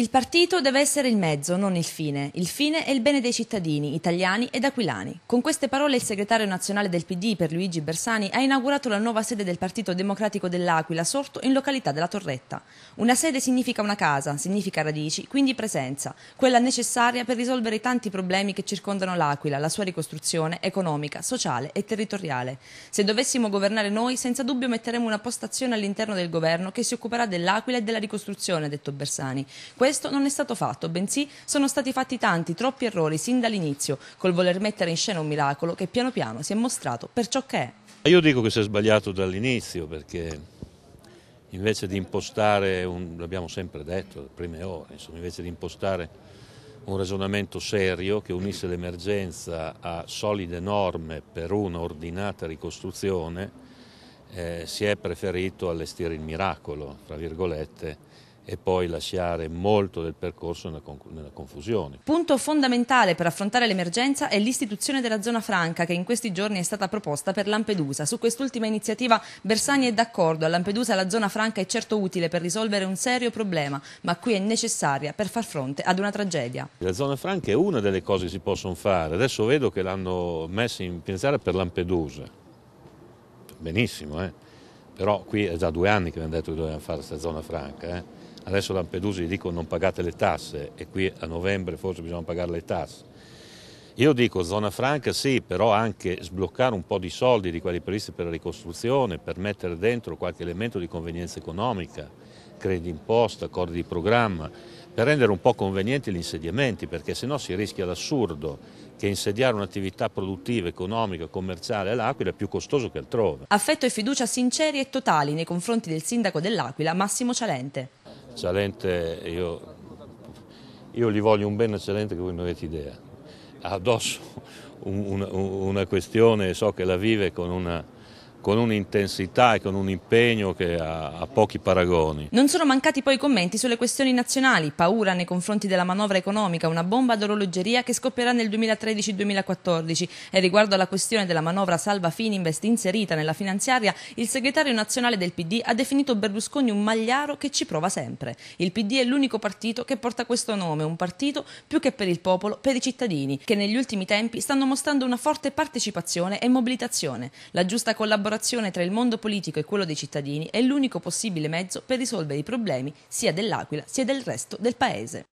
Il partito deve essere il mezzo, non il fine. Il fine è il bene dei cittadini, italiani ed aquilani. Con queste parole il segretario nazionale del PD, Luigi Bersani, ha inaugurato la nuova sede del Partito Democratico dell'Aquila, sorto in località della Torretta. Una sede significa una casa, significa radici, quindi presenza, quella necessaria per risolvere i tanti problemi che circondano l'Aquila, la sua ricostruzione economica, sociale e territoriale. Se dovessimo governare noi, senza dubbio metteremo una postazione all'interno del governo che si occuperà dell'Aquila e della ricostruzione, ha detto Bersani. Questo questo non è stato fatto, bensì sono stati fatti tanti, troppi errori sin dall'inizio, col voler mettere in scena un miracolo che piano piano si è mostrato per ciò che è. Io dico che si è sbagliato dall'inizio perché invece di impostare, un, l'abbiamo sempre detto, le prime ore, insomma, invece di impostare un ragionamento serio che unisse l'emergenza a solide norme per un'ordinata ricostruzione, eh, si è preferito allestire il miracolo, tra virgolette, e poi lasciare molto del percorso nella, confusione. Punto fondamentale per affrontare l'emergenza è l'istituzione della zona franca che in questi giorni è stata proposta per Lampedusa. Su quest'ultima iniziativa Bersani è d'accordo, a Lampedusa la zona franca è certo utile per risolvere un serio problema, ma qui è necessaria per far fronte ad una tragedia. La zona franca è una delle cose che si possono fare, adesso vedo che l'hanno messa in pensare per Lampedusa, benissimo eh? però qui è già due anni che mi hanno detto che dovevano fare questa zona franca. Eh. Adesso a Lampedusa gli dico non pagate le tasse e qui a novembre forse bisogna pagare le tasse. Io dico zona franca sì, però anche sbloccare un po' di soldi di quelli previsti per la ricostruzione, per mettere dentro qualche elemento di convenienza economica, crediti imposta, accordi di programma per rendere un po' convenienti gli insediamenti, perché sennò si rischia l'assurdo che insediare un'attività produttiva, economica, commerciale all'Aquila è più costoso che altrove. Affetto e fiducia sinceri e totali nei confronti del sindaco dell'Aquila, Massimo Cialente. Cialente, io, io gli voglio un bene a Cialente che voi non avete idea. Ha addosso un, un, una questione, so che la vive con una con un'intensità e con un impegno che ha, ha, pochi paragoni. Non sono mancati poi commenti sulle questioni nazionali, paura nei confronti della manovra economica, una bomba d'orologeria che scoppierà nel 2013-2014 e riguardo alla questione della manovra Salva Fininvest inserita nella finanziaria, il segretario nazionale del PD ha definito Berlusconi un magliaro che ci prova sempre. Il PD è l'unico partito che porta questo nome, un partito più che per il popolo, per i cittadini, che negli ultimi tempi stanno mostrando una forte partecipazione e mobilitazione. La giusta collaborazione collaborazione tra il mondo politico e quello dei cittadini è l'unico possibile mezzo per risolvere i problemi sia dell'Aquila sia del resto del Paese.